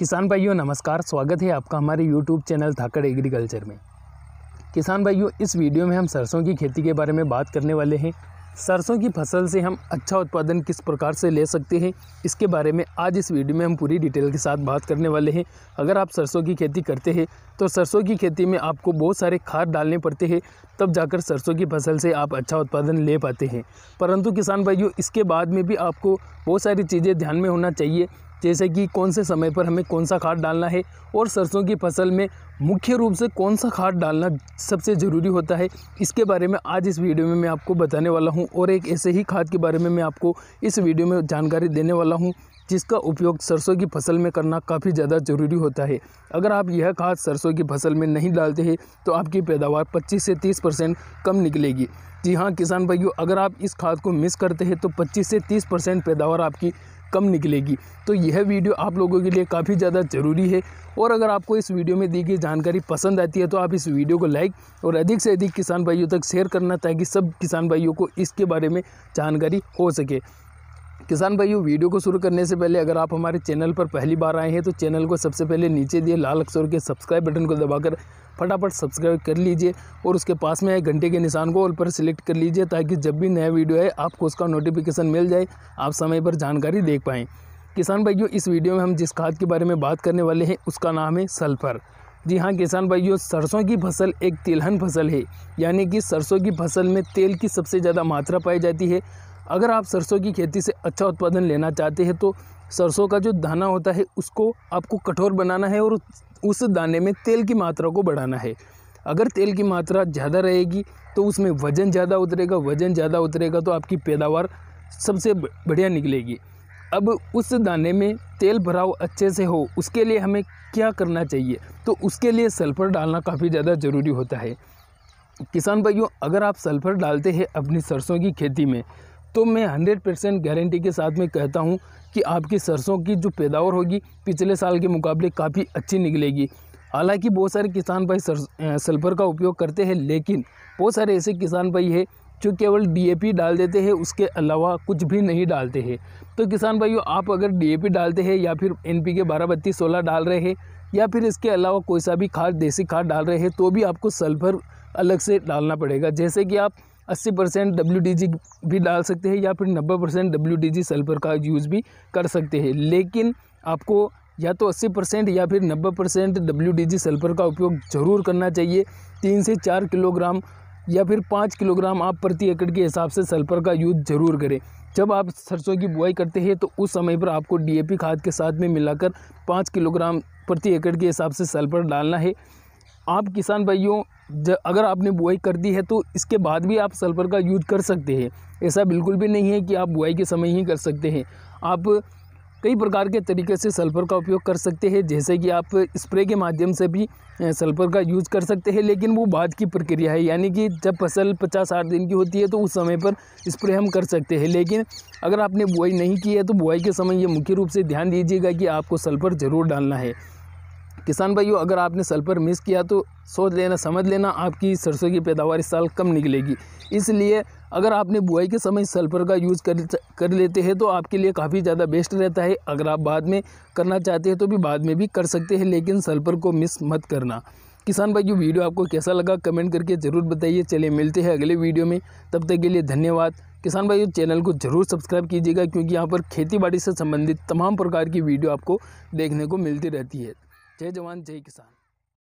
किसान भाइयों नमस्कार स्वागत है आपका हमारे यूट्यूब चैनल धाकड़ एग्रीकल्चर में किसान भाइयों इस वीडियो में हम सरसों की खेती के बारे में बात करने वाले हैं सरसों की फसल से हम अच्छा उत्पादन किस प्रकार से ले सकते हैं इसके बारे में आज इस वीडियो में हम पूरी डिटेल के साथ बात करने वाले हैं अगर आप सरसों की खेती करते हैं तो सरसों की खेती में आपको बहुत सारे खाद डालने पड़ते हैं तब जाकर सरसों की फसल से आप अच्छा उत्पादन ले पाते हैं परंतु किसान भाइयों इसके बाद में भी आपको बहुत सारी चीज़ें ध्यान में होना चाहिए जैसे कि कौन से समय पर हमें कौन सा खाद डालना है और सरसों की फसल में मुख्य रूप से कौन सा खाद डालना सबसे ज़रूरी होता है इसके बारे में आज इस वीडियो में मैं आपको बताने वाला हूँ और एक ऐसे ही खाद के बारे में मैं आपको इस वीडियो में जानकारी देने वाला हूँ जिसका उपयोग सरसों की फसल में करना काफ़ी ज़्यादा ज़रूरी होता है अगर आप यह खाद सरसों की फसल में नहीं डालते हैं तो आपकी पैदावार पच्चीस से तीस परसेंट कम निकलेगी जी हाँ किसान भाइयों अगर आप इस खाद को मिस करते हैं तो पच्चीस से तीस परसेंट पैदावार आपकी कम निकलेगी तो यह वीडियो आप लोगों के लिए काफ़ी ज़्यादा ज़रूरी है और अगर आपको इस वीडियो में दी गई जानकारी पसंद आती है तो आप इस वीडियो को लाइक और अधिक से अधिक किसान भाइयों तक शेयर करना ताकि सब किसान भाइयों को इसके बारे में जानकारी हो सके किसान भाइयों वीडियो को शुरू करने से पहले अगर आप हमारे चैनल पर पहली बार आए हैं तो चैनल को सबसे पहले नीचे दिए लाल अक्षर के सब्सक्राइब बटन को दबाकर फटाफट सब्सक्राइब कर लीजिए और उसके पास में आए घंटे के निशान को ऑल पर सिलेक्ट कर लीजिए ताकि जब भी नया वीडियो आए आपको उसका नोटिफिकेशन मिल जाए आप समय पर जानकारी देख पाएँ किसान भाइयों इस वीडियो में हम जिस खाद के बारे में बात करने वाले हैं उसका नाम है सल्फ़र जी हाँ किसान भाइयों सरसों की फसल एक तिलहन फसल है यानी कि सरसों की फसल में तेल की सबसे ज़्यादा मात्रा पाई जाती है अगर आप सरसों की खेती से अच्छा उत्पादन लेना चाहते हैं तो सरसों का जो दाना होता है उसको आपको कठोर बनाना है और उस दाने में तेल की मात्रा को बढ़ाना है अगर तेल की मात्रा ज़्यादा रहेगी तो उसमें वज़न ज़्यादा उतरेगा वज़न ज़्यादा उतरेगा तो आपकी पैदावार सबसे बढ़िया निकलेगी अब उस दाने में तेल भराव अच्छे से हो उसके लिए हमें क्या करना चाहिए तो उसके लिए सल्फ़र डालना काफ़ी ज़्यादा ज़रूरी होता है किसान भाइयों अगर आप सल्फ़र डालते हैं अपनी सरसों की खेती में तो मैं हंड्रेड परसेंट गारंटी के साथ में कहता हूँ कि आपकी सरसों की जो पैदावार होगी पिछले साल के मुकाबले काफ़ी अच्छी निकलेगी हालांकि बहुत सारे किसान भाई सल्फर का उपयोग करते हैं लेकिन बहुत सारे ऐसे किसान भाई है जो केवल डीएपी डाल देते हैं उसके अलावा कुछ भी नहीं डालते हैं तो किसान भाइयों आप अगर डीएपी डालते हैं या फिर एनपीके बारह बत्तीस सोलह डाल रहे हैं या फिर इसके अलावा कोई सा भी खाद देसी खाद डाल रहे हैं तो भी आपको सल्फर अलग से डालना पड़ेगा जैसे कि आप अस्सी परसेंट डब्ल्यू भी डाल सकते हैं या फिर नब्बे परसेंट डब्ल्यू सल्फर का यूज़ भी कर सकते हैं लेकिन आपको या तो 80 परसेंट या फिर 90 परसेंट डब्ल्यू सल्फर का उपयोग ज़रूर करना चाहिए तीन से चार किलोग्राम या फिर पाँच किलोग्राम आप प्रति एकड़ के हिसाब से सल्फर का यूज ज़रूर करें जब आप सरसों की बुआई करते हैं तो उस समय पर आपको डी खाद के साथ में मिलाकर पाँच किलोग्राम प्रति एकड़ के हिसाब से सल्फर डालना है आप किसान भाइयों अगर आपने बुआई कर दी है तो इसके बाद भी आप सल्फ़र का यूज कर सकते हैं ऐसा बिल्कुल भी नहीं है कि आप बुआई के समय ही कर सकते हैं आप कई प्रकार के तरीके से सल्फ़र का उपयोग कर सकते हैं जैसे कि आप स्प्रे के माध्यम से भी सल्फ़र का यूज़ कर सकते हैं लेकिन वो बाद की प्रक्रिया है यानी कि जब फसल पचास साठ दिन की होती है तो उस समय पर स्प्रे हम कर सकते हैं लेकिन अगर आपने बुआई नहीं की है तो बुआई के समय ये मुख्य रूप से ध्यान दीजिएगा कि आपको सल्फ़र ज़रूर डालना है किसान भाइयों अगर आपने सल्फर मिस किया तो सोच लेना समझ लेना आपकी सरसों की पैदावार इस साल कम निकलेगी इसलिए अगर आपने बुआई के समय सल्फर का यूज़ कर कर लेते हैं तो आपके लिए काफ़ी ज़्यादा बेस्ट रहता है अगर आप बाद में करना चाहते हैं तो भी बाद में भी कर सकते हैं लेकिन सल्फर को मिस मत करना किसान भाई वीडियो आपको कैसा लगा कमेंट करके ज़रूर बताइए चले मिलते हैं अगले वीडियो में तब तक के लिए धन्यवाद किसान भाई चैनल को ज़रूर सब्सक्राइब कीजिएगा क्योंकि यहाँ पर खेती बाड़ी से संबंधित तमाम प्रकार की वीडियो आपको देखने को मिलती रहती है જય જવાન જય કિસાન